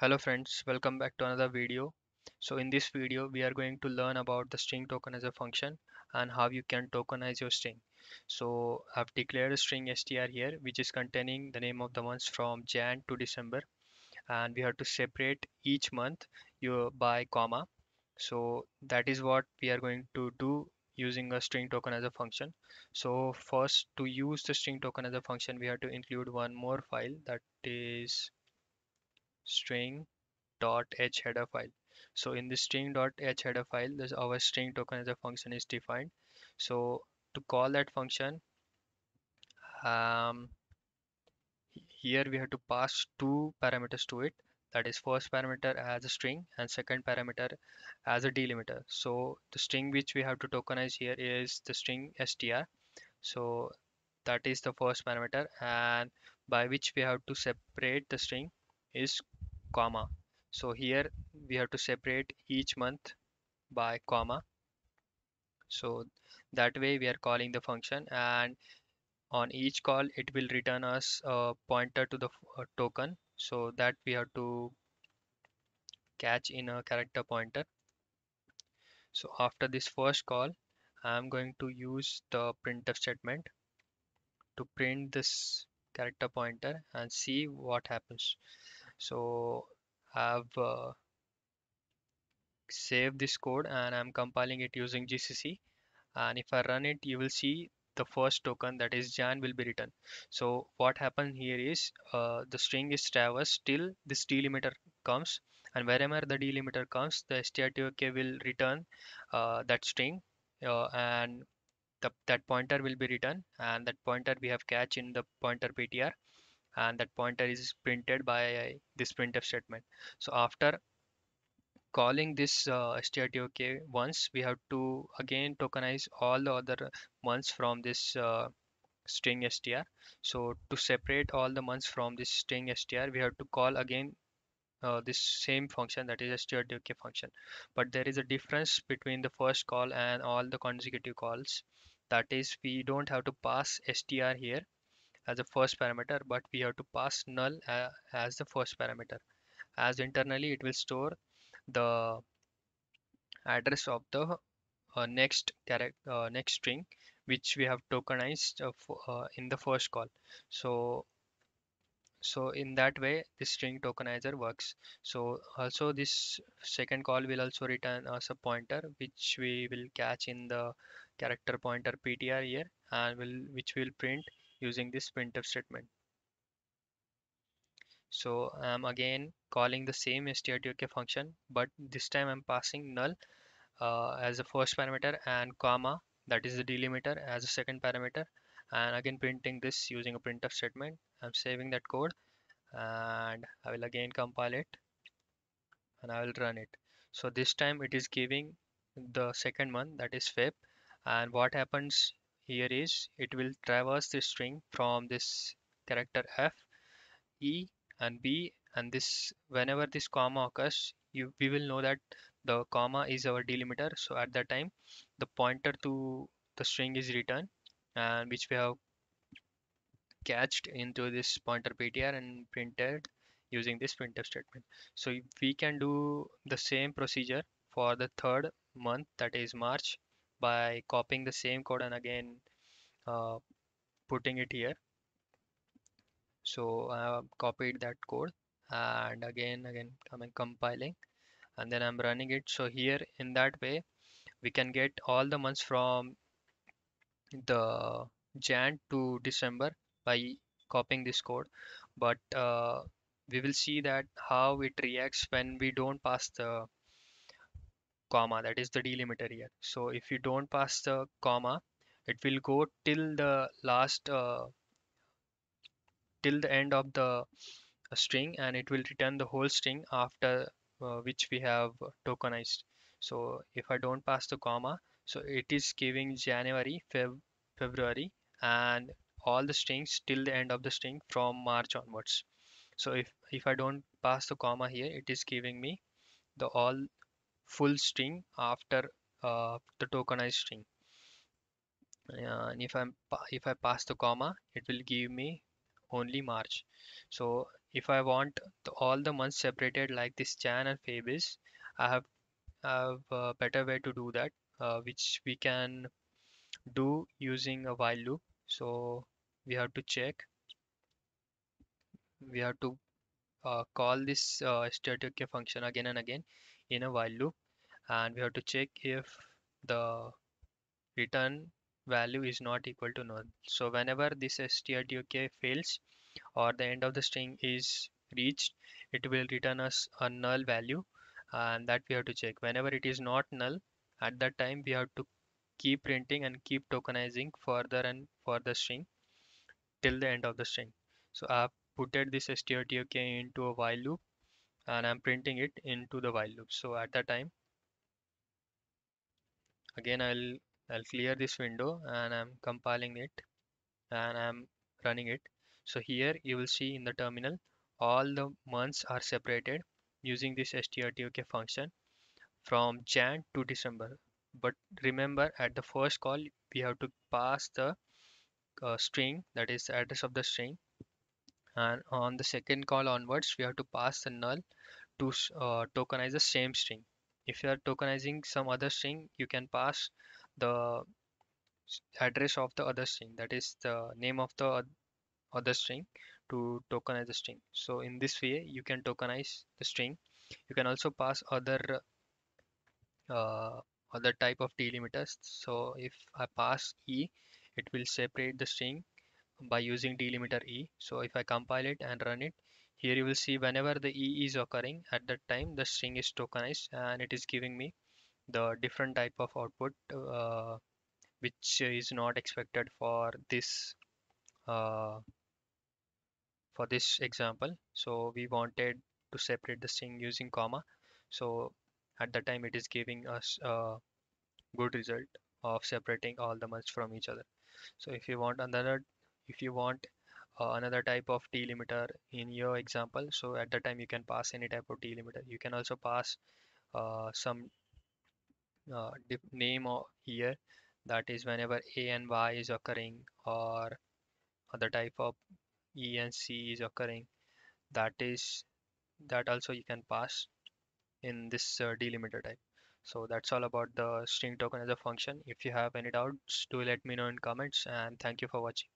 hello friends welcome back to another video so in this video we are going to learn about the string tokenizer function and how you can tokenize your string so i've declared a string str here which is containing the name of the months from jan to december and we have to separate each month you by comma so that is what we are going to do using a string tokenizer function so first to use the string tokenizer function we have to include one more file that is string.h header file so in this string.h header file this our string tokenizer function is defined so to call that function um, here we have to pass two parameters to it that is first parameter as a string and second parameter as a delimiter so the string which we have to tokenize here is the string str so that is the first parameter and by which we have to separate the string is comma so here we have to separate each month by comma so that way we are calling the function and on each call it will return us a pointer to the uh, token so that we have to catch in a character pointer so after this first call i'm going to use the printf statement to print this character pointer and see what happens so I've uh, saved this code and I'm compiling it using GCC. And if I run it, you will see the first token that is Jan will be written. So what happened here is uh, the string is traversed till this delimiter comes and wherever the delimiter comes, the strtok will return uh, that string uh, and the, that pointer will be written and that pointer we have catch in the pointer PTR and that pointer is printed by this printf statement so after calling this uh, strtok once we have to again tokenize all the other months from this uh, string str so to separate all the months from this string str we have to call again uh, this same function that is strtok function but there is a difference between the first call and all the consecutive calls that is we don't have to pass str here as the first parameter but we have to pass null uh, as the first parameter as internally it will store the address of the uh, next character uh, next string which we have tokenized uh, uh, in the first call so so in that way this string tokenizer works so also this second call will also return us a pointer which we will catch in the character pointer ptr here and will which will print using this printf statement. So I'm again calling the same strtk function, but this time I'm passing null uh, as the first parameter and comma that is the delimiter as a second parameter and again printing this using a printf statement. I'm saving that code and I will again compile it and I will run it. So this time it is giving the second month that is Feb and what happens here is it will traverse the string from this character f, e and b and this whenever this comma occurs you we will know that the comma is our delimiter so at that time the pointer to the string is returned and which we have catched into this pointer ptr and printed using this printf statement so we can do the same procedure for the third month that is march by copying the same code and again uh, putting it here so I have copied that code and again again coming compiling and then I'm running it so here in that way we can get all the months from the Jan to December by copying this code but uh, we will see that how it reacts when we don't pass the comma that is the delimiter here so if you don't pass the comma it will go till the last uh, till the end of the uh, string and it will return the whole string after uh, which we have tokenized so if i don't pass the comma so it is giving january Feb february and all the strings till the end of the string from march onwards so if if i don't pass the comma here it is giving me the all full string after uh, the tokenized string and if I'm if I pass the comma it will give me only March so if I want the, all the months separated like this Jan and Feb is I have, I have a better way to do that uh, which we can do using a while loop so we have to check we have to uh, call this uh, static function again and again in a while loop and we have to check if the return value is not equal to null so whenever this strtok fails or the end of the string is reached it will return us a null value and that we have to check whenever it is not null at that time we have to keep printing and keep tokenizing further and further string till the end of the string so up. Uh, putted this strtk into a while loop and I'm printing it into the while loop. So at that time, again, I'll, I'll clear this window and I'm compiling it and I'm running it. So here you will see in the terminal, all the months are separated using this strtok function from Jan to December. But remember at the first call, we have to pass the uh, string that is address of the string and on the second call onwards we have to pass the null to uh, tokenize the same string if you are tokenizing some other string you can pass the address of the other string that is the name of the other string to tokenize the string so in this way you can tokenize the string you can also pass other uh, other type of delimiters so if i pass e it will separate the string by using delimiter e. So if I compile it and run it, here you will see whenever the e is occurring at that time the string is tokenized and it is giving me the different type of output uh, which is not expected for this uh, for this example so we wanted to separate the string using comma so at the time it is giving us a good result of separating all the months from each other so if you want another if you want uh, another type of delimiter in your example so at the time you can pass any type of delimiter you can also pass uh, some uh, name here that is whenever a and y is occurring or other type of e and c is occurring that is that also you can pass in this uh, delimiter type so that's all about the string token as a function if you have any doubts do let me know in comments and thank you for watching